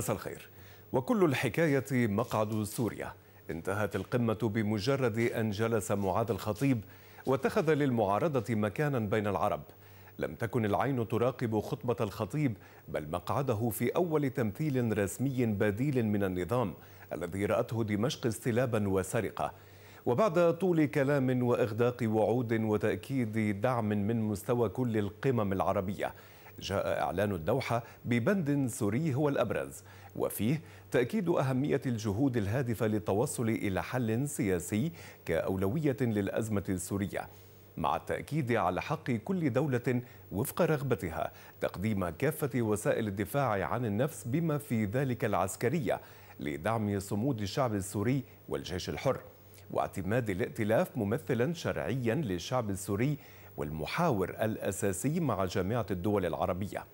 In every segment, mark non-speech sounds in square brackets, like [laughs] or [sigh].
مساء الخير وكل الحكاية مقعد سوريا انتهت القمة بمجرد أن جلس معاذ الخطيب واتخذ للمعارضة مكانا بين العرب لم تكن العين تراقب خطبة الخطيب بل مقعده في أول تمثيل رسمي بديل من النظام الذي رأته دمشق استلابا وسرقة وبعد طول كلام وإغداق وعود وتأكيد دعم من مستوى كل القمم العربية جاء إعلان الدوحة ببند سوري هو الأبرز وفيه تأكيد أهمية الجهود الهادفة للتوصل إلى حل سياسي كأولوية للأزمة السورية مع التأكيد على حق كل دولة وفق رغبتها تقديم كافة وسائل الدفاع عن النفس بما في ذلك العسكرية لدعم صمود الشعب السوري والجيش الحر واعتماد الائتلاف ممثلا شرعيا للشعب السوري والمحاور الأساسي مع جامعة الدول العربية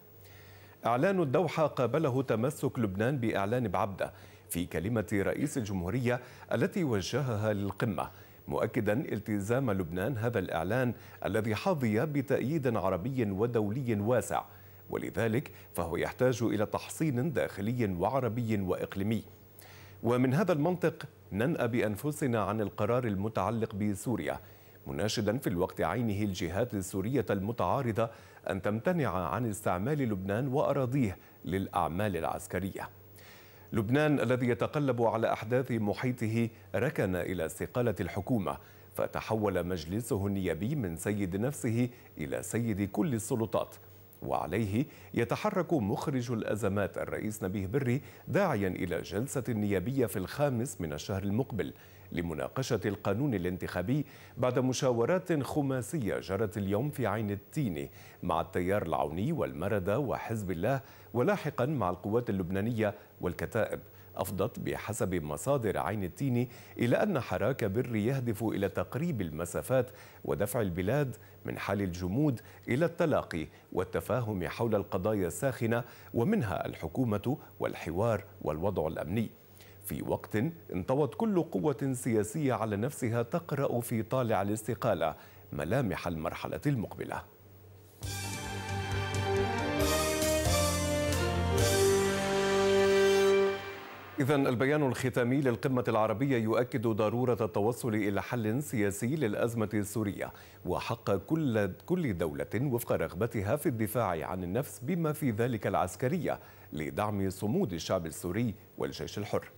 إعلان الدوحة قابله تمسك لبنان بإعلان بعبدة في كلمة رئيس الجمهورية التي وجهها للقمة مؤكدا التزام لبنان هذا الإعلان الذي حظي بتأييد عربي ودولي واسع ولذلك فهو يحتاج إلى تحصين داخلي وعربي وإقليمي ومن هذا المنطق ننأى بأنفسنا عن القرار المتعلق بسوريا مناشدا في الوقت عينه الجهات السورية المتعارضة أن تمتنع عن استعمال لبنان وأراضيه للأعمال العسكرية لبنان الذي يتقلب على أحداث محيطه ركن إلى استقالة الحكومة فتحول مجلسه النيابي من سيد نفسه إلى سيد كل السلطات وعليه يتحرك مخرج الأزمات الرئيس نبيه بري داعيا إلى جلسة نيابية في الخامس من الشهر المقبل لمناقشة القانون الانتخابي بعد مشاورات خماسية جرت اليوم في عين التين مع التيار العوني والمردة وحزب الله ولاحقا مع القوات اللبنانية والكتائب أفضت بحسب مصادر عين التين إلى أن حراك بر يهدف إلى تقريب المسافات ودفع البلاد من حال الجمود إلى التلاقي والتفاهم حول القضايا الساخنة ومنها الحكومة والحوار والوضع الأمني في وقت انطوت كل قوة سياسية على نفسها تقرأ في طالع الاستقالة ملامح المرحلة المقبلة إذا البيان الختامي للقمة العربية يؤكد ضرورة التوصل إلى حل سياسي للأزمة السورية وحق كل كل دولة وفق رغبتها في الدفاع عن النفس بما في ذلك العسكرية لدعم صمود الشعب السوري والجيش الحر.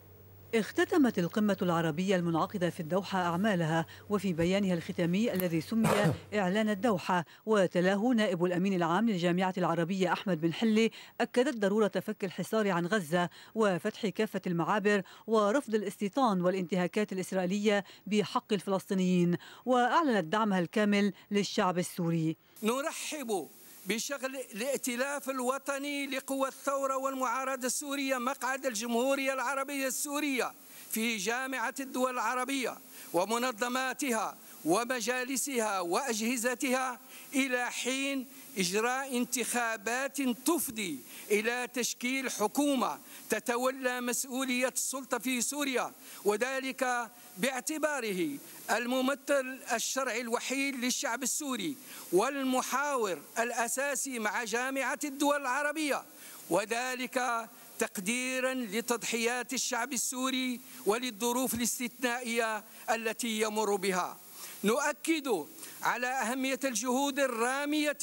اختتمت القمة العربية المنعقدة في الدوحة أعمالها وفي بيانها الختامي الذي سمي [coughs] إعلان الدوحة وتلاه نائب الأمين العام للجامعة العربية أحمد بن حلي أكدت ضرورة فك الحصار عن غزة وفتح كافة المعابر ورفض الاستيطان والانتهاكات الإسرائيلية بحق الفلسطينيين وأعلنت دعمها الكامل للشعب السوري نرحب بشغل الائتلاف الوطني لقوى الثورة والمعارضة السورية مقعد الجمهورية العربية السورية في جامعة الدول العربية ومنظماتها ومجالسها وأجهزتها إلى حين إجراء انتخابات تفضي إلى تشكيل حكومة تتولى مسؤولية السلطة في سوريا وذلك باعتباره الممثل الشرعي الوحيد للشعب السوري والمحاور الأساسي مع جامعة الدول العربية وذلك تقديرا لتضحيات الشعب السوري وللظروف الاستثنائية التي يمر بها نؤكد على أهمية الجهود الرامية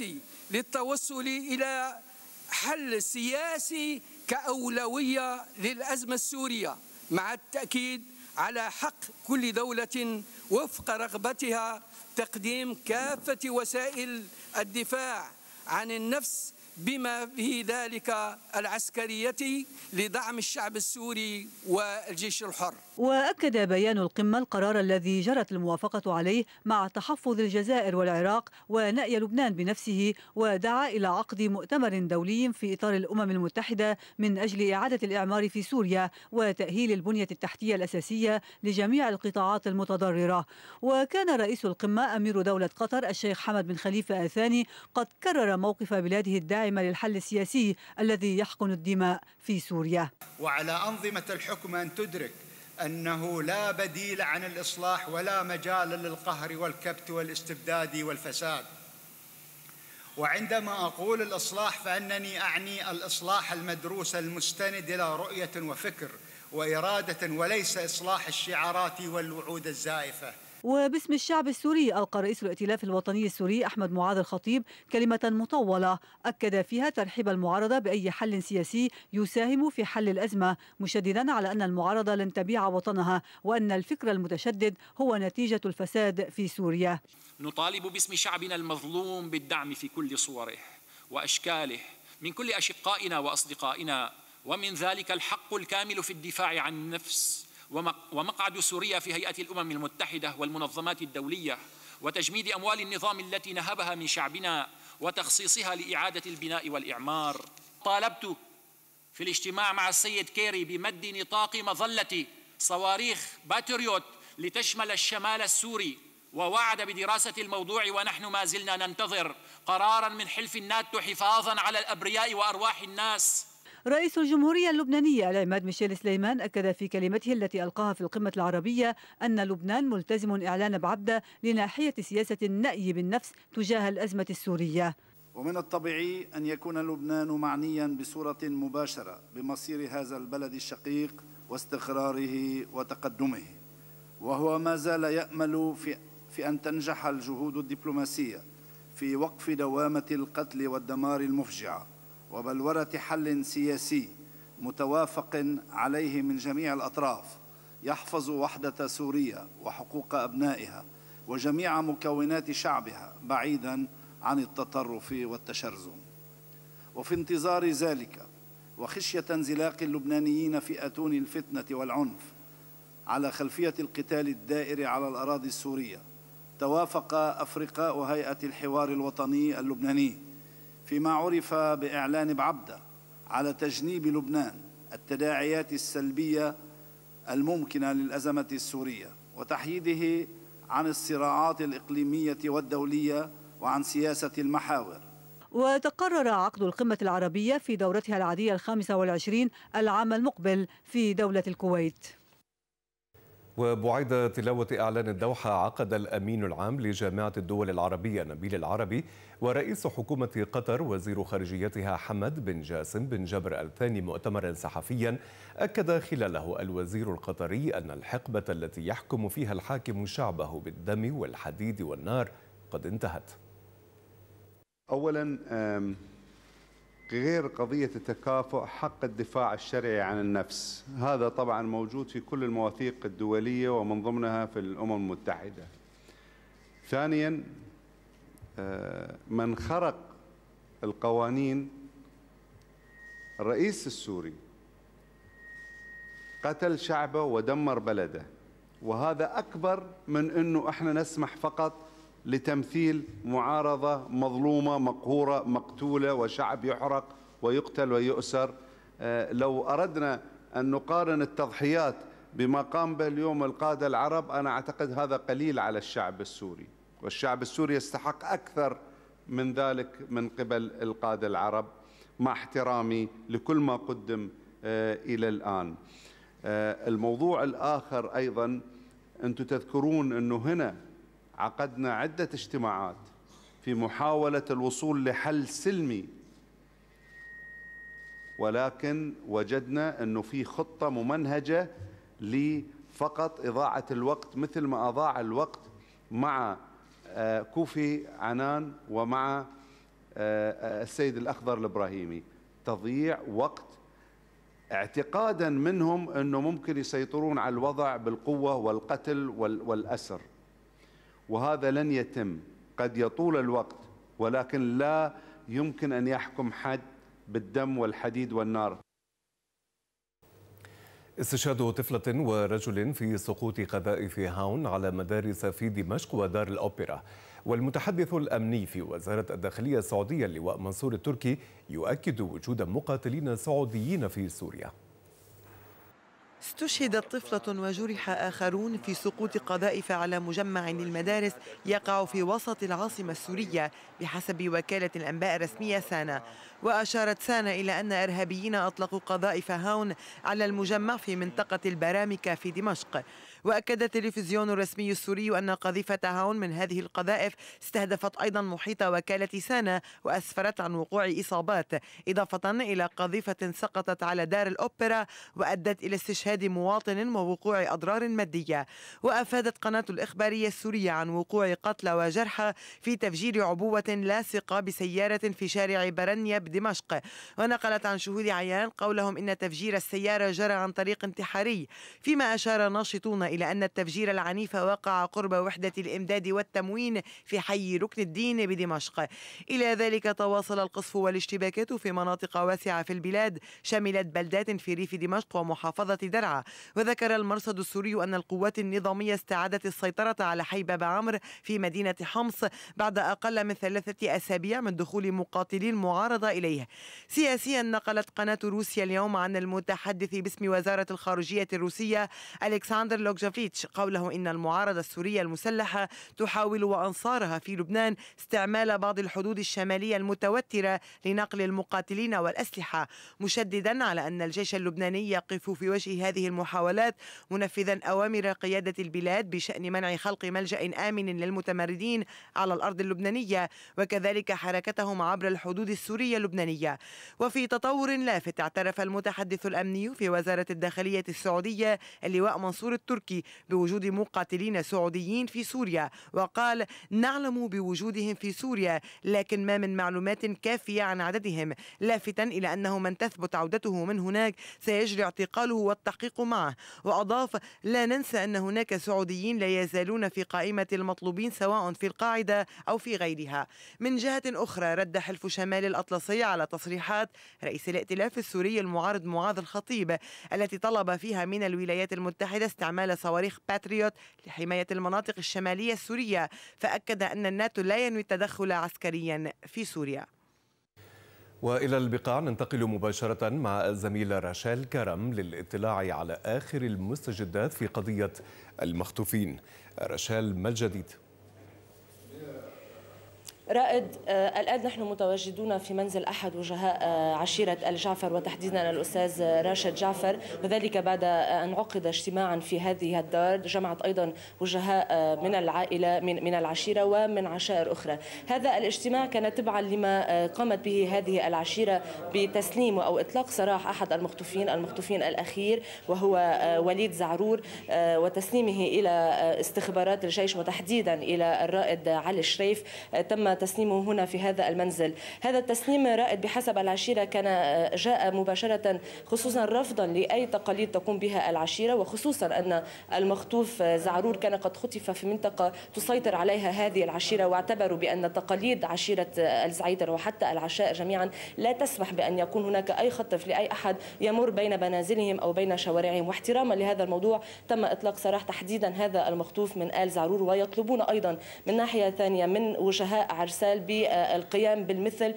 للتوصل إلى حل سياسي كأولوية للأزمة السورية مع التأكيد على حق كل دولة وفق رغبتها تقديم كافة وسائل الدفاع عن النفس بما في ذلك العسكرية لدعم الشعب السوري والجيش الحر وأكد بيان القمة القرار الذي جرت الموافقة عليه مع تحفظ الجزائر والعراق ونأي لبنان بنفسه ودعا إلى عقد مؤتمر دولي في إطار الأمم المتحدة من أجل إعادة الإعمار في سوريا وتأهيل البنية التحتية الأساسية لجميع القطاعات المتضررة وكان رئيس القمة أمير دولة قطر الشيخ حمد بن خليفة الثاني قد كرر موقف بلاده الداعمة للحل السياسي الذي يحقن الدماء في سوريا وعلى أنظمة الحكم أن تدرك انه لا بديل عن الاصلاح ولا مجال للقهر والكبت والاستبداد والفساد وعندما اقول الاصلاح فانني اعني الاصلاح المدروس المستند الى رؤيه وفكر واراده وليس اصلاح الشعارات والوعود الزائفه وباسم الشعب السوري ألقى رئيس الائتلاف الوطني السوري أحمد معاذ الخطيب كلمة مطولة أكد فيها ترحيب المعارضة بأي حل سياسي يساهم في حل الأزمة مشددا على أن المعارضة لن تبيع وطنها وأن الفكر المتشدد هو نتيجة الفساد في سوريا نطالب باسم شعبنا المظلوم بالدعم في كل صوره وأشكاله من كل أشقائنا وأصدقائنا ومن ذلك الحق الكامل في الدفاع عن النفس ومقعد سوريا في هيئة الأمم المتحدة والمنظمات الدولية وتجميد أموال النظام التي نهبها من شعبنا وتخصيصها لإعادة البناء والإعمار طالبت في الاجتماع مع السيد كيري بمد نطاق مظلة صواريخ باتريوت لتشمل الشمال السوري ووعد بدراسة الموضوع ونحن ما زلنا ننتظر قرارا من حلف الناتو حفاظا على الأبرياء وأرواح الناس رئيس الجمهورية اللبنانية العماد ميشيل سليمان أكد في كلمته التي ألقاها في القمة العربية أن لبنان ملتزم إعلان بعبدة لناحية سياسة النأي بالنفس تجاه الأزمة السورية ومن الطبيعي أن يكون لبنان معنيا بصورة مباشرة بمصير هذا البلد الشقيق واستقراره وتقدمه وهو ما زال يأمل في, في أن تنجح الجهود الدبلوماسية في وقف دوامة القتل والدمار المفجعه وبلورة حل سياسي متوافق عليه من جميع الأطراف يحفظ وحدة سوريا وحقوق أبنائها وجميع مكونات شعبها بعيدا عن التطرف والتشرذم وفي انتظار ذلك وخشية انزلاق اللبنانيين في أتون الفتنة والعنف على خلفية القتال الدائر على الأراضي السورية توافق أفرقاء هيئة الحوار الوطني اللبناني فيما عرف بإعلان بعبدة على تجنيب لبنان التداعيات السلبية الممكنة للأزمة السورية وتحييده عن الصراعات الإقليمية والدولية وعن سياسة المحاور وتقرر عقد القمة العربية في دورتها العادية الخامسة والعشرين العام المقبل في دولة الكويت وبعيد تلاوة إعلان الدوحة عقد الأمين العام لجامعة الدول العربية نبيل العربي ورئيس حكومة قطر وزير خارجيتها حمد بن جاسم بن جبر الثاني مؤتمرا صحفيا أكد خلاله الوزير القطري أن الحقبة التي يحكم فيها الحاكم شعبه بالدم والحديد والنار قد انتهت أولا غير قضية التكافؤ حق الدفاع الشرعي عن النفس هذا طبعا موجود في كل المواثيق الدولية ومن ضمنها في الأمم المتحدة ثانيا آه، من خرق القوانين الرئيس السوري قتل شعبه ودمر بلده وهذا أكبر من أنه إحنا نسمح فقط لتمثيل معارضة مظلومة مقهورة مقتولة وشعب يحرق ويقتل ويؤسر آه، لو أردنا أن نقارن التضحيات بما قام به اليوم القادة العرب أنا أعتقد هذا قليل على الشعب السوري والشعب السوري يستحق أكثر من ذلك من قبل القادة العرب مع احترامي لكل ما قدم آه، إلى الآن آه، الموضوع الآخر أيضا أنتم تذكرون أنه هنا عقدنا عدة اجتماعات في محاولة الوصول لحل سلمي ولكن وجدنا أنه في خطة ممنهجة لفقط إضاعة الوقت مثل ما أضاع الوقت مع آه، كوفي عنان ومع آه، آه، السيد الأخضر الإبراهيمي تضييع وقت اعتقادا منهم أنه ممكن يسيطرون على الوضع بالقوة والقتل والأسر وهذا لن يتم قد يطول الوقت ولكن لا يمكن أن يحكم حد بالدم والحديد والنار استشهاد طفلة ورجل في سقوط قذائف هاون على مدارس في دمشق ودار الأوبرا والمتحدث الأمني في وزارة الداخلية السعودية اللواء منصور التركي يؤكد وجود مقاتلين سعوديين في سوريا استشهدت طفلة وجرح آخرون في سقوط قذائف على مجمع للمدارس يقع في وسط العاصمة السورية بحسب وكالة الأنباء الرسمية سانا وأشارت سانا إلى أن إرهابيين أطلقوا قذائف هاون على المجمع في منطقة البرامكة في دمشق وأكد التلفزيون الرسمي السوري أن قذيفة هاون من هذه القذائف استهدفت أيضا محيط وكالة سانا وأسفرت عن وقوع إصابات إضافة إلى قذيفة سقطت على دار الأوبرا وأدت إلى استشهاد مواطن ووقوع أضرار مادية وأفادت قناة الإخبارية السورية عن وقوع قتلى وجرحى في تفجير عبوة لاصقة بسيارة في شارع برنيا بدمشق ونقلت عن شهود عيان قولهم إن تفجير السيارة جرى عن طريق انتحاري فيما أشار ناشطون إلى أن التفجير العنيف وقع قرب وحدة الإمداد والتموين في حي ركن الدين بدمشق إلى ذلك تواصل القصف والاشتباكات في مناطق واسعة في البلاد شملت بلدات في ريف دمشق ومحافظة درعا وذكر المرصد السوري أن القوات النظامية استعادت السيطرة على حي باب عمرو في مدينة حمص بعد أقل من ثلاثة أسابيع من دخول مقاتلي المعارضة إليه سياسيا نقلت قناة روسيا اليوم عن المتحدث باسم وزارة الخارجية الروسية ألكسندر لوكجا جافيتش قوله إن المعارضة السورية المسلحة تحاول وأنصارها في لبنان استعمال بعض الحدود الشمالية المتوترة لنقل المقاتلين والأسلحة مشددا على أن الجيش اللبناني يقف في وجه هذه المحاولات منفذا أوامر قيادة البلاد بشأن منع خلق ملجأ آمن للمتمردين على الأرض اللبنانية وكذلك حركتهم عبر الحدود السورية اللبنانية وفي تطور لافت اعترف المتحدث الأمني في وزارة الداخلية السعودية اللواء منصور التركي بوجود مقاتلين سعوديين في سوريا وقال نعلم بوجودهم في سوريا لكن ما من معلومات كافية عن عددهم لافتا إلى أنه من تثبت عودته من هناك سيجري اعتقاله والتحقيق معه وأضاف لا ننسى أن هناك سعوديين لا يزالون في قائمة المطلوبين سواء في القاعدة أو في غيرها من جهة أخرى رد حلف شمال الأطلسي على تصريحات رئيس الائتلاف السوري المعارض معاذ الخطيب التي طلب فيها من الولايات المتحدة استعمال صواريخ باتريوت لحماية المناطق الشمالية السورية فأكد أن الناتو لا ينوي التدخل عسكريا في سوريا والى البقاع ننتقل مباشره مع الزميله راشال كرم للاطلاع على اخر المستجدات في قضيه المخطوفين راشال ما الجديد رائد آه، الآن نحن متواجدون في منزل أحد وجهاء آه، عشيرة الجعفر وتحديدا الأستاذ راشد جعفر وذلك بعد آه، أن عقد اجتماعا في هذه الدار جمعت أيضا وجهاء من العائلة من من العشيرة ومن عشائر أخرى هذا الاجتماع كان تبعا لما قامت به هذه العشيرة بتسليم أو إطلاق سراح أحد المخطوفين المخطوفين الأخير وهو وليد زعرور وتسليمه إلى استخبارات الجيش وتحديدا إلى الرائد علي الشريف تم تسليمه هنا في هذا المنزل هذا التسليم رائد بحسب العشيرة كان آه، جاء مباشرة خصوصا رفضا لأي تقاليد تقوم بها العشيرة وخصوصا أن المخطوف آه، زعرور كان قد خطف في منطقة تسيطر عليها هذه العشيرة واعتبروا بأن تقاليد عشيرة آه، الزعيتر وحتى العشائر جميعا لا تسمح بأن يكون هناك أي خطف لأي أحد يمر بين منازلهم أو بين شوارعهم واحتراما لهذا الموضوع تم إطلاق سراح تحديدا هذا المخطوف من آل زعرور ويطلبون أيضا من ناحية ثانية من وجهاء عرسال بالقيام بالمثل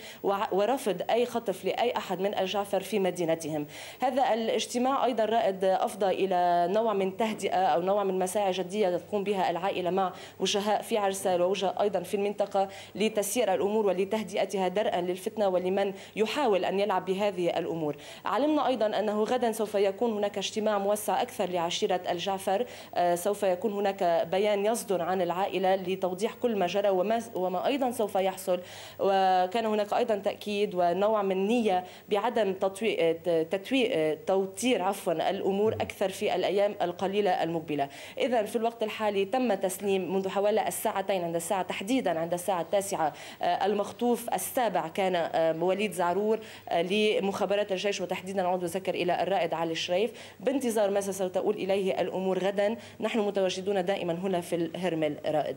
ورفض أي خطف لأي أحد من الجعفر في مدينتهم هذا الاجتماع أيضا رائد أفضى إلى نوع من تهدئة أو نوع من مساعي جدية تقوم بها العائلة مع وجهاء في عرسال ووجهاء أيضا في المنطقة لتسيير الأمور ولتهدئتها درءا للفتنة ولمن يحاول أن يلعب بهذه الأمور علمنا أيضا أنه غدا سوف يكون هناك اجتماع موسع أكثر لعشيرة الجعفر آه، سوف يكون هناك بيان يصدر عن العائلة لتوضيح كل ما جرى وما, وما أيضا سوف يحصل وكان هناك أيضا تأكيد ونوع من نية بعدم تطويق تتويق توتير عفوا الأمور أكثر في الأيام القليلة المقبلة إذا في الوقت الحالي تم تسليم منذ حوالي الساعتين عند الساعة تحديدا عند الساعة التاسعة المخطوف السابع كان وليد زعرور آه، لمخابرات الجيش وتحديدا عضو ذكر إلى الرائد علي الشريف بانتظار ما ستؤول إليه الأمور غدا نحن متواجدون دائما هنا في الهرمل رائد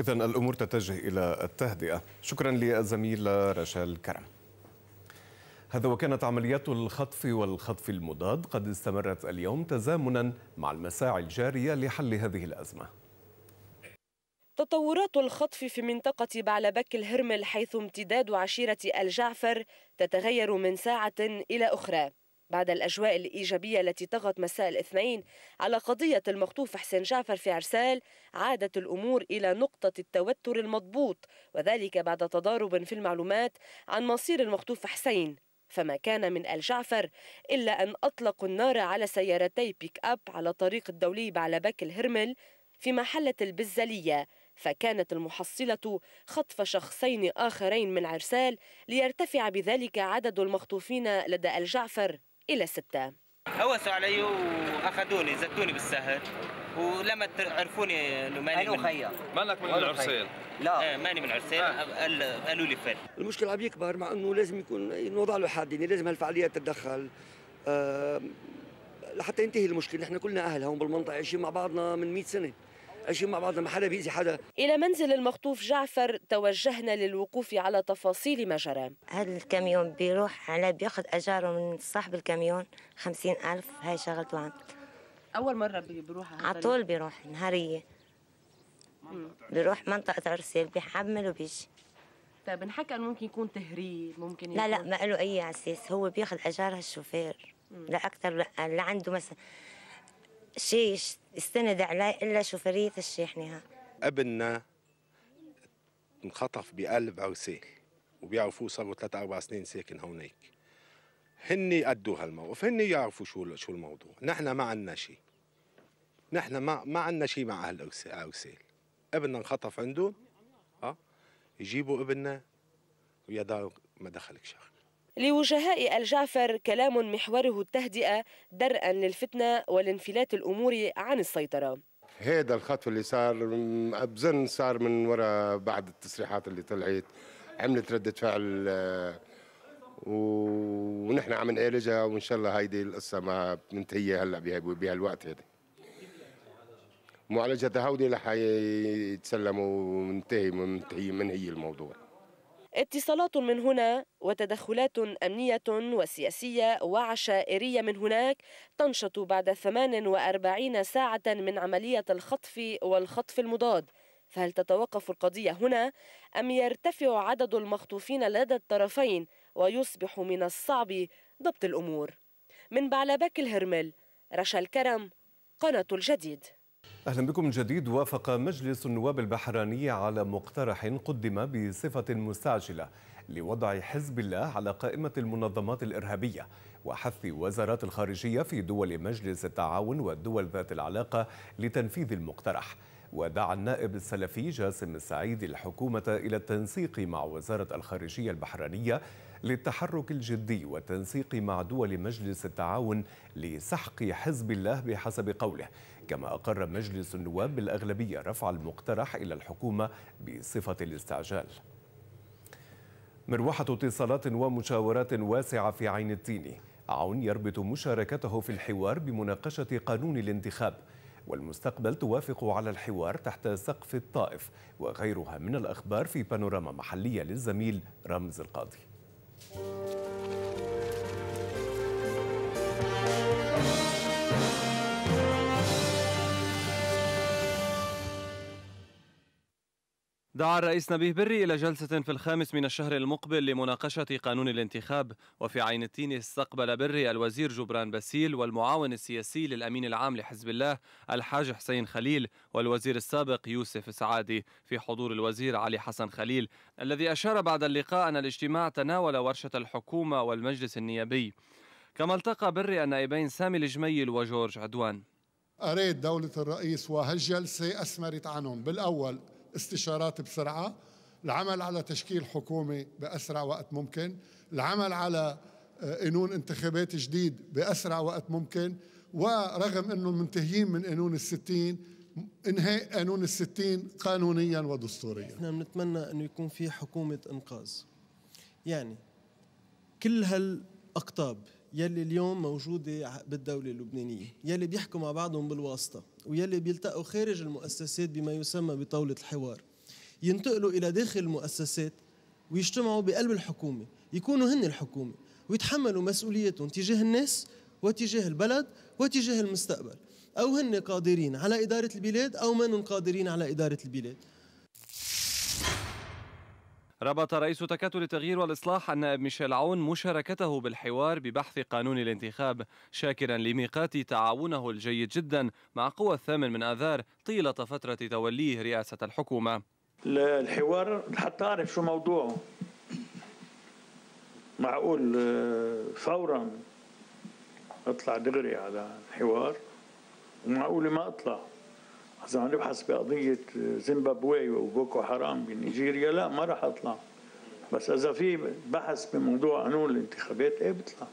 إذا الأمور تتجه إلى التهدئة شكرا للزميل رشال كرم هذا وكانت عمليات الخطف والخطف المضاد قد استمرت اليوم تزامنا مع المساعي الجارية لحل هذه الأزمة تطورات الخطف في منطقة بعلبك الهرمل حيث امتداد عشيرة الجعفر تتغير من ساعة إلى أخرى بعد الأجواء الإيجابية التي طغت مساء الاثنين على قضية المخطوف حسين جعفر في عرسال عادت الأمور إلى نقطة التوتر المضبوط وذلك بعد تضارب في المعلومات عن مصير المخطوف حسين فما كان من آل جعفر إلا أن أطلقوا النار على سيارتي بيك أب على طريق الدولي على بك الهرمل في محلة البزلية فكانت المحصلة خطف شخصين آخرين من عرسال ليرتفع بذلك عدد المخطوفين لدى الجعفر إلى ستة هوسوا علي واخذوني زتوني بالسهر ولما عرفوني انه ماني من خيا مالك من العرسين لا آه ماني من العرسين آه. قالوا لي فل المشكل عم يكبر مع انه لازم يكون نوضع له حد يعني لازم هالفعاليات تتدخل آه لحتى ينتهي المشكله نحن كلنا اهل هون بالمنطقه عايشين مع بعضنا من 100 سنه أشي مع بعضنا ما حدا بيأذي حدا إلى منزل المخطوف جعفر توجهنا للوقوف على تفاصيل ما جرى هذا الكاميون بيروح على بياخذ أجاره من صاحب الكاميون خمسين ألف هاي شغلته عنده أول مرة بيروح على طول بيروح نهارية بيروح منطقة عرسيل بيحمل وبيجي طيب انحكى انه ممكن يكون تهريب ممكن يكون لا لا ما له اي اساس هو بياخذ اجار هالشوفير لا اكثر لا, لا عنده مثلا شيء استند عليه إلا شوفرية الشيحنها ابننا انخطف بقلب عوسيل وبيعرفوه صاروا ثلاث أربع سنين ساكن هونيك هن ادوا هالموقف هن يعرفوا شو شو الموضوع نحن ما عندنا شيء نحن ما ما عندنا شيء مع اهل عوسيل ابننا انخطف عندهم اه يجيبوا ابننا ويا دار ما دخلك شغل لوجهاء الجعفر كلام محوره التهدئة درءا للفتنة والانفلات الأمور عن السيطرة هذا الخطف اللي صار أبزن صار من وراء بعض التصريحات اللي طلعت عملت ردة فعل آه، ونحن عم نعالجها وإن شاء الله هيدي القصة ما منتهية هلأ بهالوقت هذا معالجة هودي لحيتسلموا وننتهي منتهي من هي الموضوع اتصالات من هنا وتدخلات أمنية وسياسية وعشائرية من هناك تنشط بعد 48 ساعة من عملية الخطف والخطف المضاد فهل تتوقف القضية هنا أم يرتفع عدد المخطوفين لدى الطرفين ويصبح من الصعب ضبط الأمور من بعلبك الهرمل رشا الكرم قناة الجديد أهلا بكم من جديد وافق مجلس النواب البحريني على مقترح قدم بصفة مستعجلة لوضع حزب الله على قائمة المنظمات الإرهابية وحث وزارات الخارجية في دول مجلس التعاون والدول ذات العلاقة لتنفيذ المقترح ودعا النائب السلفي جاسم السعيد الحكومة إلى التنسيق مع وزارة الخارجية البحرينية للتحرك الجدي والتنسيق مع دول مجلس التعاون لسحق حزب الله بحسب قوله كما أقر مجلس النواب بالأغلبية رفع المقترح إلى الحكومة بصفة الاستعجال مروحة اتصالات ومشاورات واسعة في عين التين عون يربط مشاركته في الحوار بمناقشة قانون الانتخاب والمستقبل توافق على الحوار تحت سقف الطائف وغيرها من الأخبار في بانوراما محلية للزميل رمز القاضي دعا الرئيس نبيه بري إلى جلسة في الخامس من الشهر المقبل لمناقشة قانون الانتخاب وفي عين التين استقبل بري الوزير جبران باسيل والمعاون السياسي للأمين العام لحزب الله الحاج حسين خليل والوزير السابق يوسف سعادي في حضور الوزير علي حسن خليل الذي أشار بعد اللقاء أن الاجتماع تناول ورشة الحكومة والمجلس النيابي كما التقى بري النائبين سامي الجميل وجورج عدوان أريد دولة الرئيس وهالجلسة أثمرت عنهم بالأول استشارات بسرعه العمل على تشكيل حكومه باسرع وقت ممكن العمل على آه، قانون انتخابات جديد باسرع وقت ممكن ورغم انه منتهيين من قانون الستين انهاء قانون الستين قانونيا ودستوريا نحن بنتمنى انه يكون في حكومه انقاذ يعني كل هالاقطاب يلي اليوم موجودة بالدولة اللبنانية يلي بيحكوا مع بعضهم بالواسطة ويلي بيلتقوا خارج المؤسسات بما يسمى بطاولة الحوار ينتقلوا إلى داخل المؤسسات ويجتمعوا بقلب الحكومة يكونوا هن الحكومة ويتحملوا مسؤوليتهم تجاه الناس وتجاه البلد وتجاه المستقبل أو هن قادرين على إدارة البلاد أو من قادرين على إدارة البلاد ربط رئيس تكتل التغيير والإصلاح النائب ميشيل عون مشاركته بالحوار ببحث قانون الانتخاب شاكرا لميقات تعاونه الجيد جدا مع قوى الثامن من آذار طيلة فترة توليه رئاسة الحكومة الحوار حتى أعرف شو موضوعه معقول آه، فورا اطلع دغري على الحوار معقول ما اطلع اذا عم نبحث بقضيه زيمبابوي وبوكو حرام بنيجيريا لا ما راح اطلع بس اذا في بحث بموضوع قانون الانتخابات ايه بطلع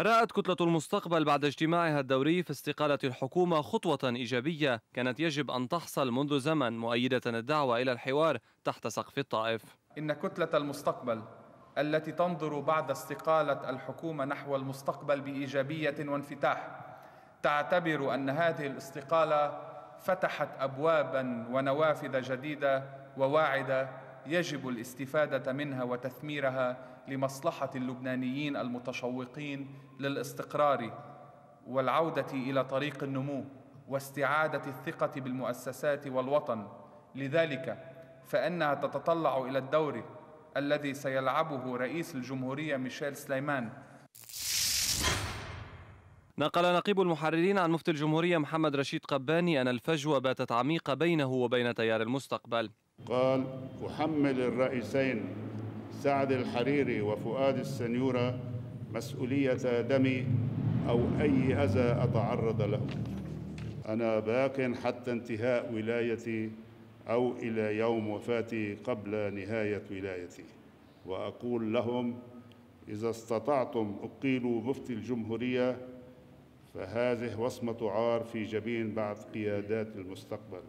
رأت كتلة المستقبل بعد اجتماعها الدوري في استقالة الحكومة خطوة إيجابية كانت يجب أن تحصل منذ زمن مؤيدة الدعوة إلى الحوار تحت سقف الطائف إن كتلة المستقبل التي تنظر بعد استقالة الحكومة نحو المستقبل بإيجابية وانفتاح تعتبر ان هذه الاستقاله فتحت ابوابا ونوافذ جديده وواعده يجب الاستفاده منها وتثميرها لمصلحه اللبنانيين المتشوقين للاستقرار والعوده الى طريق النمو واستعاده الثقه بالمؤسسات والوطن لذلك فانها تتطلع الى الدور الذي سيلعبه رئيس الجمهوريه ميشيل سليمان نقل نقيب المحررين عن مفتي الجمهورية محمد رشيد قباني أن الفجوة باتت عميقة بينه وبين تيار المستقبل قال أحمل الرئيسين سعد الحريري وفؤاد السنيورة مسؤولية دمي أو أي أذى أتعرض له أنا باق حتى انتهاء ولايتي أو إلى يوم وفاتي قبل نهاية ولايتي وأقول لهم إذا استطعتم أقيلوا مفتي الجمهورية فهذه وصمة عار في جبين بعض قيادات المستقبل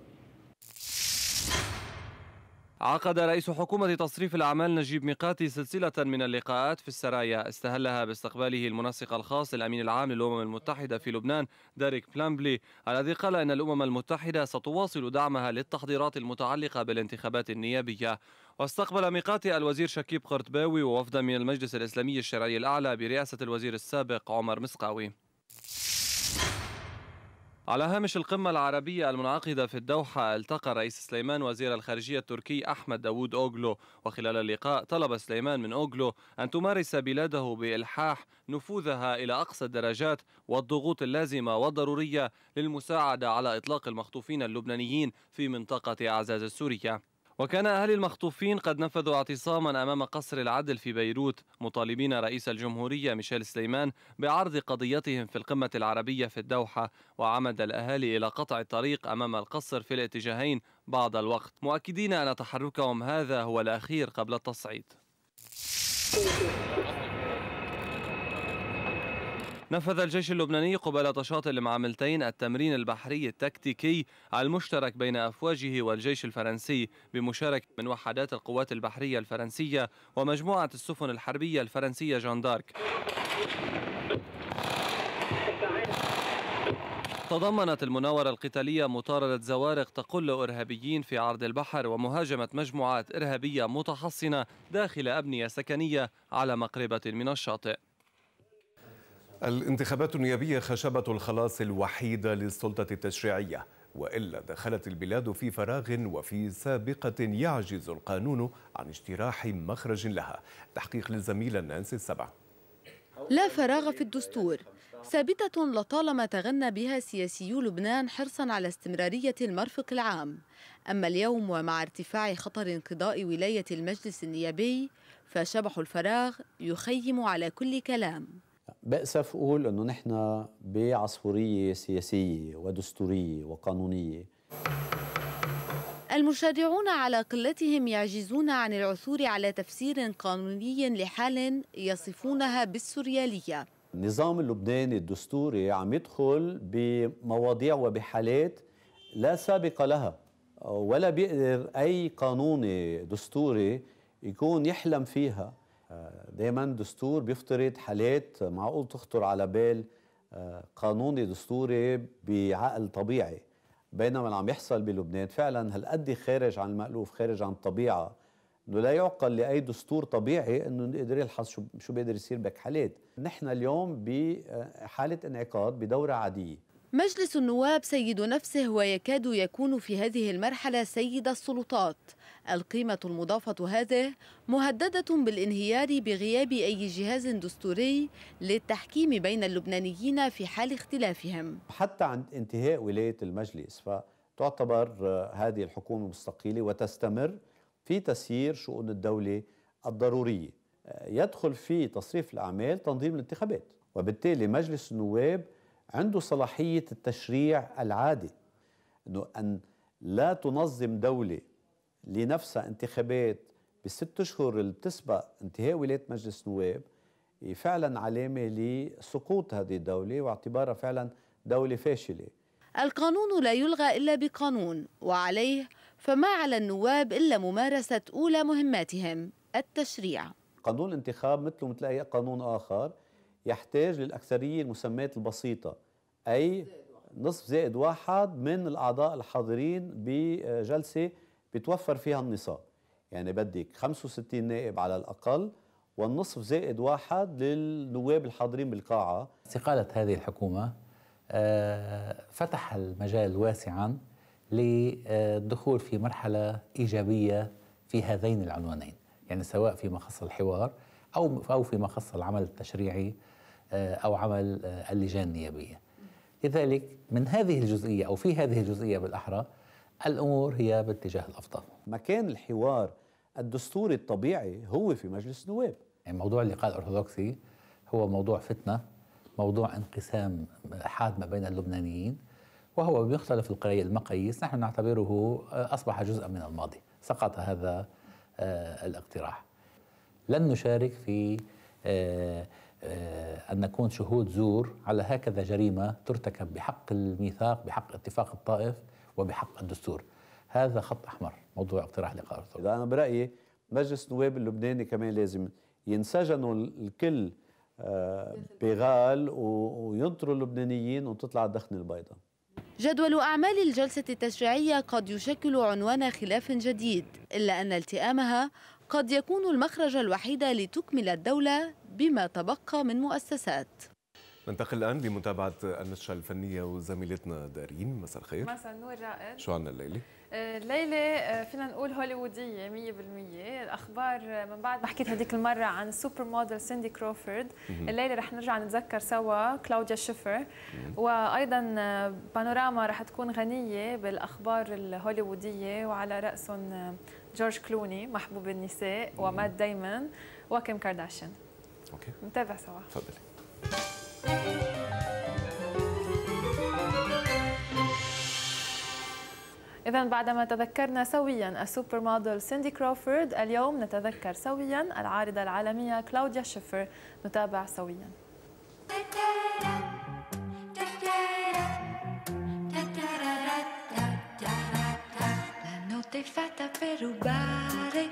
عقد رئيس حكومة تصريف الأعمال نجيب ميقاتي سلسلة من اللقاءات في السرايا استهلها باستقباله المنسق الخاص الأمين العام للأمم المتحدة في لبنان داريك بلامبلي الذي قال أن الأمم المتحدة ستواصل دعمها للتحضيرات المتعلقة بالانتخابات النيابية واستقبل ميقاتي الوزير شكيب قرتباوي ووفدا من المجلس الإسلامي الشرعي الأعلى برئاسة الوزير السابق عمر مسقاوي على هامش القمة العربية المنعقدة في الدوحة التقى الرئيس سليمان وزير الخارجية التركي أحمد داوود أوغلو وخلال اللقاء طلب سليمان من أوغلو أن تمارس بلاده بإلحاح نفوذها إلى أقصى الدرجات والضغوط اللازمة والضرورية للمساعدة على إطلاق المخطوفين اللبنانيين في منطقة أعزاز السورية وكان أهل المخطوفين قد نفذوا اعتصاما أمام قصر العدل في بيروت مطالبين رئيس الجمهورية ميشيل سليمان بعرض قضيتهم في القمة العربية في الدوحة وعمد الأهالي إلى قطع الطريق أمام القصر في الاتجاهين بعض الوقت مؤكدين أن تحركهم هذا هو الأخير قبل التصعيد نفذ الجيش اللبناني قبل شاطئ المعاملتين التمرين البحري التكتيكي المشترك بين أفواجه والجيش الفرنسي بمشاركة من وحدات القوات البحرية الفرنسية ومجموعة السفن الحربية الفرنسية جان دارك تضمنت المناورة القتالية مطاردة زوارق تقل إرهابيين في عرض البحر ومهاجمة مجموعات إرهابية متحصنة داخل أبنية سكنية على مقربة من الشاطئ الانتخابات النيابية خشبة الخلاص الوحيدة للسلطة التشريعية وإلا دخلت البلاد في فراغ وفي سابقة يعجز القانون عن اجتراح مخرج لها تحقيق للزميلة نانسي السبع لا فراغ في الدستور ثابتة لطالما تغنى بها سياسيو لبنان حرصا على استمرارية المرفق العام أما اليوم ومع ارتفاع خطر انقضاء ولاية المجلس النيابي فشبح الفراغ يخيم على كل كلام بأسف أقول أنه نحن بعصفورية سياسية ودستورية وقانونية المشرعون على قلتهم يعجزون عن العثور على تفسير قانوني لحال يصفونها بالسوريالية النظام اللبناني الدستوري عم يدخل بمواضيع وبحالات لا سابق لها ولا بيقدر أي قانوني دستوري يكون يحلم فيها دايما دستور بيفترض حالات معقول تخطر على بال آه، قانوني دستوري بعقل طبيعي بينما اللي عم يحصل بلبنان فعلا هالقد خارج عن المألوف خارج عن الطبيعة انه لا يعقل لاي دستور طبيعي انه يقدر يلحظ شو شو بيقدر يصير بك حالات، نحن اليوم بحاله آه، انعقاد بدوره عاديه. مجلس النواب سيد نفسه ويكاد يكون في هذه المرحله سيد السلطات. القيمة المضافة هذه مهددة بالانهيار بغياب أي جهاز دستوري للتحكيم بين اللبنانيين في حال اختلافهم حتى عند انتهاء ولاية المجلس فتعتبر آه، هذه الحكومة مستقيلة وتستمر في تسيير شؤون الدولة الضرورية آه، يدخل في تصريف الأعمال تنظيم الانتخابات وبالتالي مجلس النواب عنده صلاحية التشريع العادي أنه أن لا تنظم دولة لنفسها انتخابات بالست اشهر اللي بتسبق انتهاء ولايه مجلس نواب فعلا علامه لسقوط هذه الدوله واعتبارها فعلا دوله فاشله. القانون لا يلغى الا بقانون وعليه فما على النواب الا ممارسه اولى مهماتهم التشريع. قانون الانتخاب مثله مثل اي قانون اخر يحتاج للاكثريه المسميات البسيطه اي نصف زائد واحد من الاعضاء الحاضرين بجلسه بيتوفر فيها النصاب يعني بدك 65 نائب على الأقل والنصف زائد واحد للنواب الحاضرين بالقاعة استقالة هذه الحكومة آه، فتح المجال واسعا للدخول في مرحلة إيجابية في هذين العنوانين يعني سواء في مخص الحوار أو أو في مخص العمل التشريعي آه، أو عمل آه، اللجان النيابية لذلك من هذه الجزئية أو في هذه الجزئية بالأحرى الامور هي باتجاه الافضل مكان الحوار الدستوري الطبيعي هو في مجلس النواب يعني موضوع اللقاء الارثوذكسي هو موضوع فتنه موضوع انقسام حاد ما بين اللبنانيين وهو بمختلف المقاييس نحن نعتبره آه، اصبح جزءا من الماضي سقط هذا آه، الاقتراح لن نشارك في آه، أن نكون شهود زور على هكذا جريمة ترتكب بحق الميثاق بحق اتفاق الطائف وبحق الدستور هذا خط احمر موضوع اقتراح لقاء الثورة انا برايي مجلس النواب اللبناني كمان لازم ينسجنوا الكل آه، بغال وينطروا اللبنانيين وتطلع الدخنه البيضاء جدول أعمال الجلسة التشريعية قد يشكل عنوان خلاف جديد إلا أن التئامها قد يكون المخرج الوحيد لتكمل الدولة بما تبقى من مؤسسات ننتقل الآن لمتابعة النشرة الفنية وزميلتنا دارين مساء الخير مساء النور رائد شو عنا الليلة؟ آه، الليلة آه، فينا نقول هوليوودية 100% الأخبار من بعد ما حكيت هذيك المرة عن سوبر موديل سيندي كروفورد الليلة رح نرجع نتذكر سوا كلاوديا شيفر وأيضا آه، بانوراما رح تكون غنية بالأخبار الهوليوودية وعلى رأسهم جورج كلوني محبوب النساء ومات دايمن وكيم كارداشيان اوكي نتابع سوا تفضلي إذا بعدما تذكرنا سويا السوبر موديل سيندي كروفورد اليوم نتذكر سويا العارضة العالمية كلاوديا شيفر نتابع سويا La notte è fatta per rubare,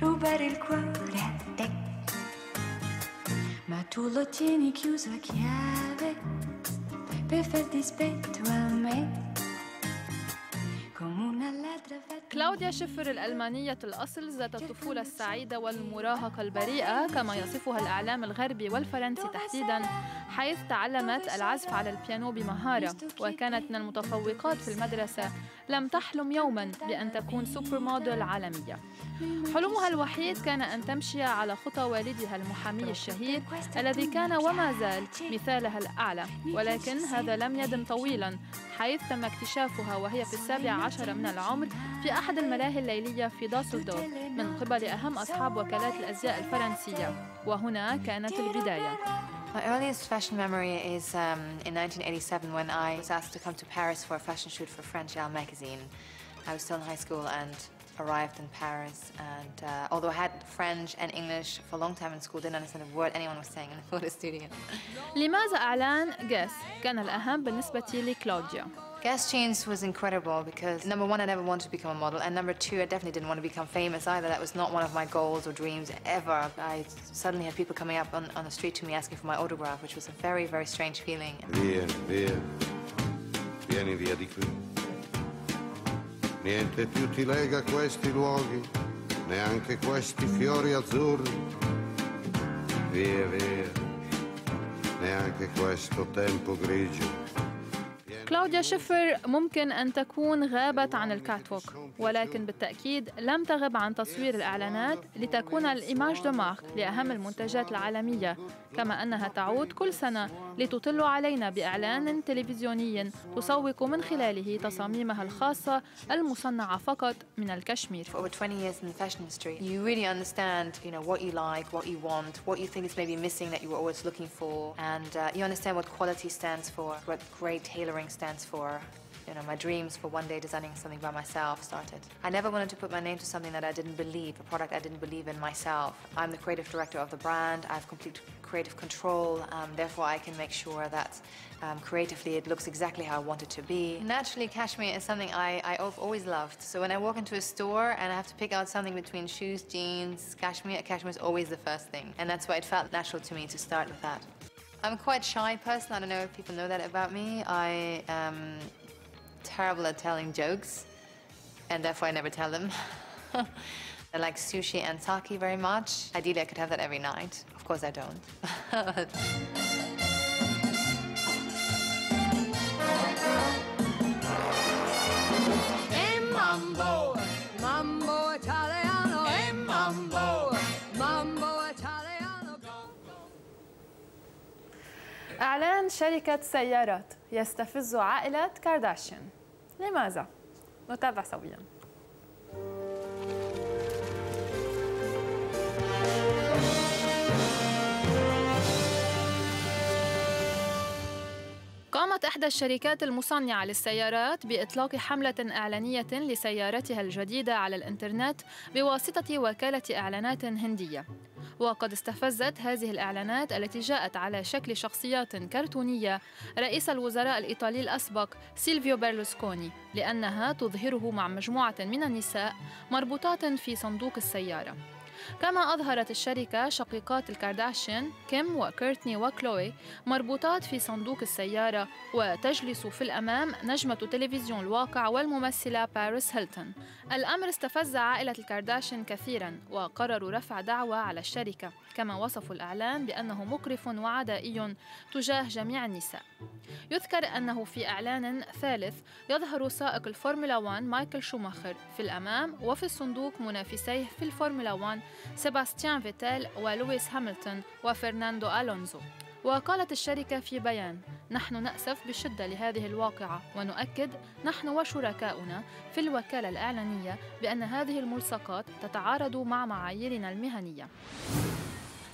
rubare il cuore tu lo tieni chiuso a chiave per far dispetto a me كلاوديا شفر الألمانية الأصل ذات الطفولة السعيدة والمراهقة البريئة كما يصفها الإعلام الغربي والفرنسي تحديدا حيث تعلمت العزف على البيانو بمهارة وكانت من المتفوقات في المدرسة لم تحلم يوما بأن تكون سوبر موديل عالمية حلمها الوحيد كان أن تمشي على خطى والدها المحامي الشهير الذي كان وما زال مثالها الأعلى ولكن هذا لم يدم طويلا حيث تم اكتشافها وهي في السابع عشر من العمر في أحد الملاهي الليلية في داسلدورف من قبل أهم أصحاب وكالات الأزياء الفرنسية وهنا كانت البداية My earliest fashion memory is um, in 1987 when I was asked to come to Paris for a fashion shoot for French Elle magazine. I was still in high school and arrived in Paris, and uh, although I had French and English for a long time in school, didn't understand a word anyone was saying in the [laughs] photo studio. لماذا إعلان كان الأهم بالنسبة لكلاوديا؟ Gas change was incredible because number one, I never wanted to become a model, and number two, I definitely didn't want to become famous either. That was not one of my goals or dreams ever. I suddenly had people coming up on, on the street to me asking for my autograph, which was a very, very strange feeling. Vieni, vieni, vieni via di qui. Niente più ti lega questi luoghi, neanche questi fiori azzurri. Via, via, neanche questo tempo grigio. كلاوديا شيفر ممكن أن تكون غابت عن الكاتوك ولكن بالتأكيد لم تغب عن تصوير الإعلانات لتكون الإيماج دو مارك لأهم المنتجات العالمية كما أنها تعود كل سنة لتطل علينا بإعلان تلفزيوني تسوق من خلاله تصاميمها الخاصة المصنعة فقط من الكشمير. For over 20 years in the fashion industry, you really understand, you know, what you like, what you want, what you think is maybe missing that you were always looking for, and uh, you understand what quality stands for, what great tailoring stands for. You know, my dreams for one day designing something by myself started. I never wanted to put my name to something that I didn't believe, a product I didn't believe in myself. I'm the creative director of the brand. I have complete creative control. Um, therefore, I can make sure that um, creatively it looks exactly how I want it to be. Naturally, cashmere is something I, I have always loved. So when I walk into a store and I have to pick out something between shoes, jeans, cashmere, cashmere is always the first thing. And that's why it felt natural to me to start with that. I'm quite shy person. I don't know if people know that about me. I um, terrible at telling jokes, and therefore I never tell them. [laughs] I like sushi and sake very much. Ideally, I could have that every night. Of course, I don't. أعلان شركة سيارات يستفز عائلة كارداشيان لماذا؟ نتابع سوياً قامت إحدى الشركات المصنعة للسيارات بإطلاق حملة إعلانية لسيارتها الجديدة على الإنترنت بواسطة وكالة إعلانات هندية وقد استفزت هذه الإعلانات التي جاءت على شكل شخصيات كرتونية رئيس الوزراء الإيطالي الأسبق سيلفيو بيرلوسكوني لأنها تظهره مع مجموعة من النساء مربوطات في صندوق السيارة كما أظهرت الشركة شقيقات الكارداشيان كيم وكيرتني وكلوي مربوطات في صندوق السيارة وتجلس في الأمام نجمة تلفزيون الواقع والممثلة باريس هيلتون الأمر استفز عائلة الكارداشيان كثيرا وقرروا رفع دعوى على الشركة كما وصفوا الإعلان بأنه مقرف وعدائي تجاه جميع النساء يذكر أنه في إعلان ثالث يظهر سائق الفورمولا 1 مايكل شوماخر في الأمام وفي الصندوق منافسيه في الفورمولا 1 سيباستيان فيتيل ولويس هاملتون وفرناندو ألونزو وقالت الشركة في بيان: نحن نأسف بشدة لهذه الواقعة ونؤكد نحن وشركاؤنا في الوكالة الإعلانية بأن هذه الملصقات تتعارض مع معاييرنا المهنية.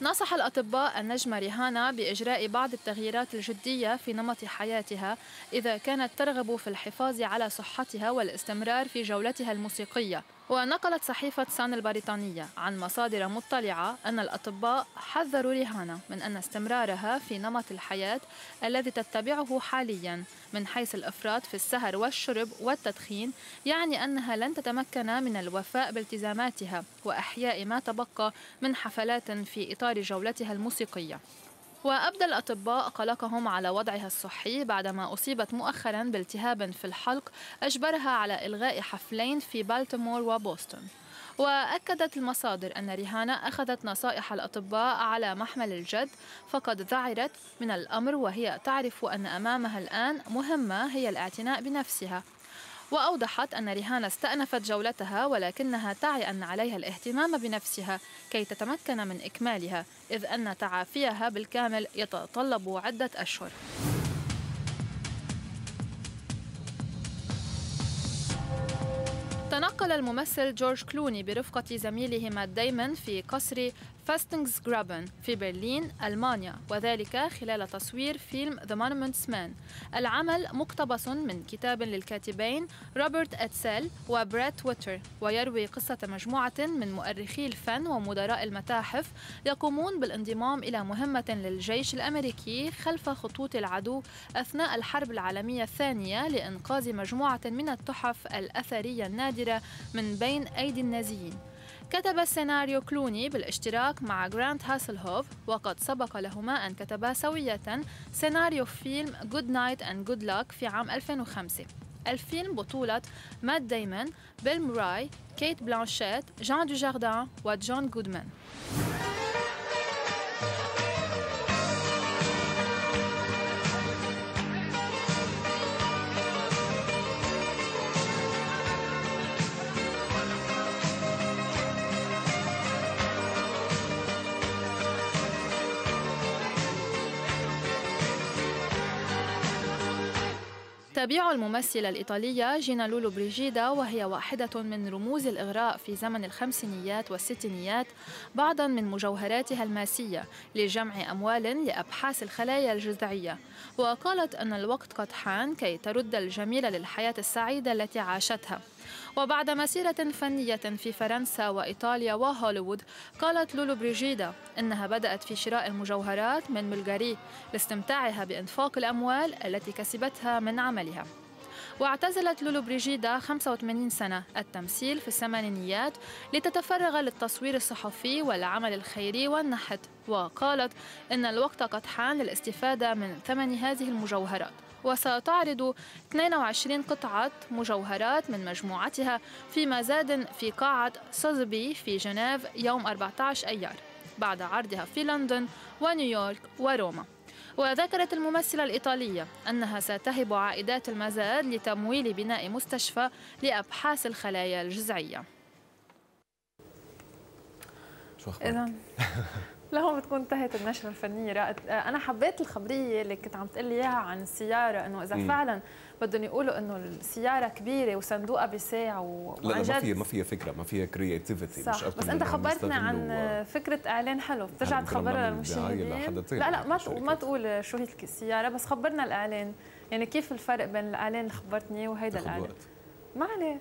نصح الأطباء النجمة ريهانا بإجراء بعض التغييرات الجدية في نمط حياتها إذا كانت ترغب في الحفاظ على صحتها والاستمرار في جولتها الموسيقية ونقلت صحيفة سان البريطانية عن مصادر مطلعة أن الأطباء حذروا ريهانا من أن استمرارها في نمط الحياة الذي تتبعه حاليا من حيث الإفراط في السهر والشرب والتدخين يعني أنها لن تتمكن من الوفاء بالتزاماتها وأحياء ما تبقى من حفلات في إطار جولتها الموسيقية وأبدى الأطباء قلقهم على وضعها الصحي بعدما أصيبت مؤخرا بالتهاب في الحلق أجبرها على إلغاء حفلين في بالتيمور وبوسطن وأكدت المصادر أن ريهانا أخذت نصائح الأطباء على محمل الجد فقد ذعرت من الأمر وهي تعرف أن أمامها الآن مهمة هي الاعتناء بنفسها وأوضحت أن ريهانا استأنفت جولتها ولكنها تعي أن عليها الاهتمام بنفسها كي تتمكن من إكمالها إذ أن تعافيها بالكامل يتطلب عدة أشهر تنقل الممثل جورج كلوني برفقة زميله مات دايمون في قصر فاستنجز جرابن في برلين ألمانيا وذلك خلال تصوير فيلم The Monuments Man العمل مقتبس من كتاب للكاتبين روبرت أتسل وبريت ويتر ويروي قصة مجموعة من مؤرخي الفن ومدراء المتاحف يقومون بالانضمام إلى مهمة للجيش الأمريكي خلف خطوط العدو أثناء الحرب العالمية الثانية لإنقاذ مجموعة من التحف الأثرية النادرة من بين أيدي النازيين كتب السيناريو كلوني بالاشتراك مع جرانت هاسلهوف وقد سبق لهما أن كتبا سوية سيناريو فيلم جود نايت أند جود لك في عام 2005 الفيلم بطولة مات دايمن، بيل موراي، كيت بلانشيت، جان دوجاردان وجون جودمان تتابع الممثلة الإيطالية جينا لولو بريجيدا وهي واحدة من رموز الإغراء في زمن الخمسينيات والستينيات بعضا من مجوهراتها الماسية لجمع أموال لأبحاث الخلايا الجذعية وقالت أن الوقت قد حان كي ترد الجميل للحياة السعيدة التي عاشتها وبعد مسيرة فنية في فرنسا وإيطاليا وهوليوود قالت لولو بريجيدا إنها بدأت في شراء المجوهرات من ملغاري لاستمتاعها بإنفاق الأموال التي كسبتها من عملها واعتزلت لولو بريجيدا 85 سنة التمثيل في الثمانينيات لتتفرغ للتصوير الصحفي والعمل الخيري والنحت وقالت إن الوقت قد حان للاستفادة من ثمن هذه المجوهرات وستعرض 22 قطعة مجوهرات من مجموعتها في مزاد في قاعة سوزبي في جنيف يوم 14 أيار بعد عرضها في لندن ونيويورك وروما وذكرت الممثلة الإيطالية أنها ستهب عائدات المزاد لتمويل بناء مستشفى لأبحاث الخلايا الجذعية شو أخبارك؟ [laughs] لهون بتكون انتهت النشره الفنيه آه، انا حبيت الخبريه اللي كنت عم تقلي اياها عن السياره انه اذا مم. فعلا بدهم يقولوا انه السياره كبيره وصندوقها بيساع و... لا, لا ما فيها ما فيها فكره ما فيها كرياتيفيتي مش بس انت خبرتنا عن و... آه، فكره اعلان حلو بترجع تخبرها للمشاهدين لا لا ما ما تقول شو هي السياره بس خبرنا الاعلان يعني كيف الفرق بين الاعلان اللي خبرتني وهيدا الاعلان ما عليه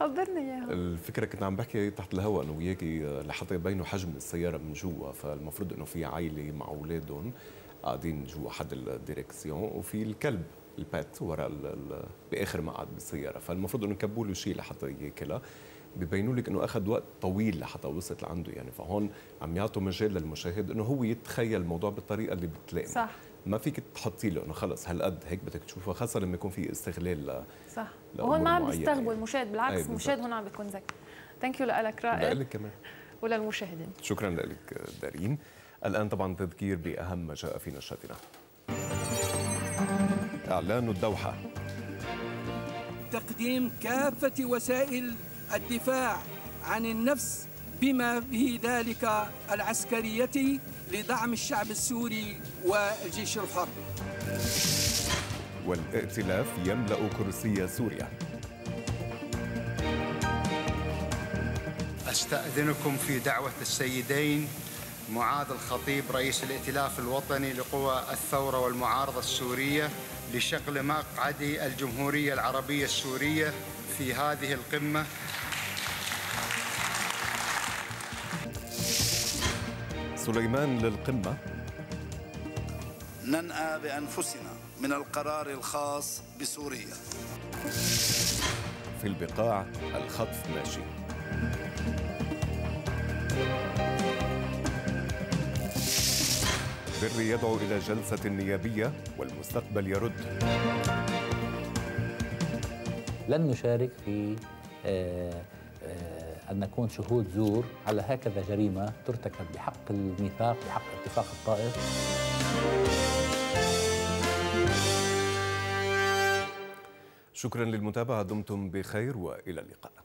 خبرني اياها الفكره كنت عم بحكي تحت الهواء انا آه، وياكي لحتى يبينوا حجم السياره من جوا فالمفروض انه في عائله مع اولادهم قاعدين جوا حد الديريكسيون وفي الكلب البات وراء باخر مقعد بالسياره فالمفروض انه يكبوا له شيء لحتى ياكلها ببينوا لك انه اخذ وقت طويل لحتى وصلت لعنده يعني فهون عم يعطوا مجال للمشاهد انه هو يتخيل الموضوع بالطريقه اللي بتلائمه صح ما فيك تحطيه لانه خلص هالقد هيك بدك تشوفه خاصه لما يكون في استغلال صح وهون ما عم بيستغبوا إيه. المشاهد بالعكس إيه، المشاهد هون عم بيكون ذكي ثانك يو لك رائد لك كمان وللمشاهدين شكرا لك دارين الان طبعا تذكير باهم ما جاء في نشرتنا اعلان الدوحه تقديم كافه وسائل الدفاع عن النفس بما في ذلك العسكريه لدعم الشعب السوري والجيش الحر والائتلاف يملأ كرسي سوريا أستأذنكم في دعوة السيدين معاذ الخطيب رئيس الائتلاف الوطني لقوى الثورة والمعارضة السورية لشغل مقعد الجمهورية العربية السورية في هذه القمة سليمان للقمة ننأى بأنفسنا من القرار الخاص بسوريا في البقاع الخطف ماشي بري يدعو إلى جلسة نيابية والمستقبل يرد لن نشارك في آه, آه، أن نكون شهود زور على هكذا جريمة ترتكب بحق الميثاق بحق اتفاق الطائف شكرا للمتابعة دمتم بخير وإلى اللقاء